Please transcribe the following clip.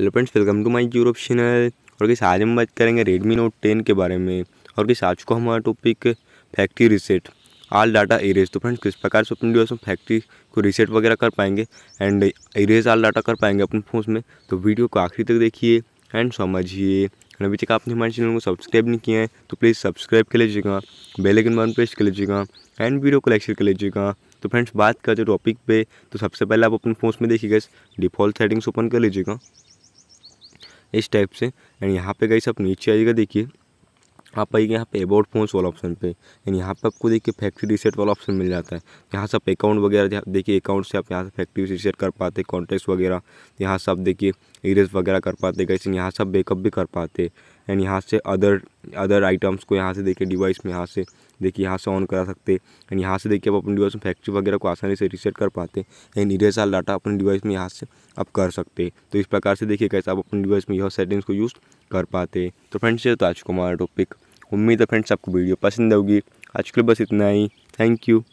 hello friends welcome to my Europe channel और किस आज हम बात करेंगे रेडमी नोट टेन के बारे में और किस आज को हमारा topic factory reset all data erase तो फ्रेंड्स किस प्रकार से अपने डिवाइस में फैक्ट्री को रिसेट वगैरह कर पाएंगे एंड इरेज आल डाटा कर पाएंगे अपने फ़ोन में तो वीडियो को आखिरी तक देखिए एंड समझिए अभी तक आपने हमारे चैनल को सब्सक्राइब नहीं किया है तो प्लीज़ सब्सक्राइब कर लीजिएगा बेलेकन बटन प्रेस कर लीजिएगा एंड वीडियो को लाइक शेयर कर लीजिएगा तो फ्रेंड्स बात करते टॉपिक पे तो सबसे पहले आप अपने फ़ोन में देखिएगा डिफ़ॉल्ट सेटिंग्स ओपन कर लीजिएगा इस टाइप से एंड यहाँ पे गई आप नीचे आइएगा देखिए आप आइए यहाँ पे अबाउट फोन्स वाला ऑप्शन पे एंड यहाँ पे आपको देखिए फैक्ट्री रीसेट वाला ऑप्शन मिल जाता है यहाँ से आप अकाउंट वगैरह देखिए अकाउंट से आप यहाँ से फैक्ट्री रीसेट कर पाते कॉन्टैक्ट्स वगैरह यहाँ से आप देखिए इरेज वगैरह कर पाते गए यहाँ से आप भी कर पाते एंड यहाँ से अदर अदर आइटम्स को यहाँ से देखिए डिवाइस में यहाँ से देखिए यहाँ से ऑन करा सकते हैं एंड यहाँ से देखिए आप अपने डिवाइस में फैक्ट्री वगैरह को आसानी से रिसेट कर पाते हैं एंड इरेज आल डाटा अपने डिवाइस में यहाँ से आप कर सकते हैं तो इस प्रकार से देखिए कैसे आप अपने डिवाइस में यह सेटिंग्स को यूज़ कर पाते हैं तो फ्रेंड्स ये तो आज को हमारा टॉपिक उम्मीद है फ्रेंड्स आपको वीडियो पसंद होगी आज के लिए बस इतना ही थैंक यू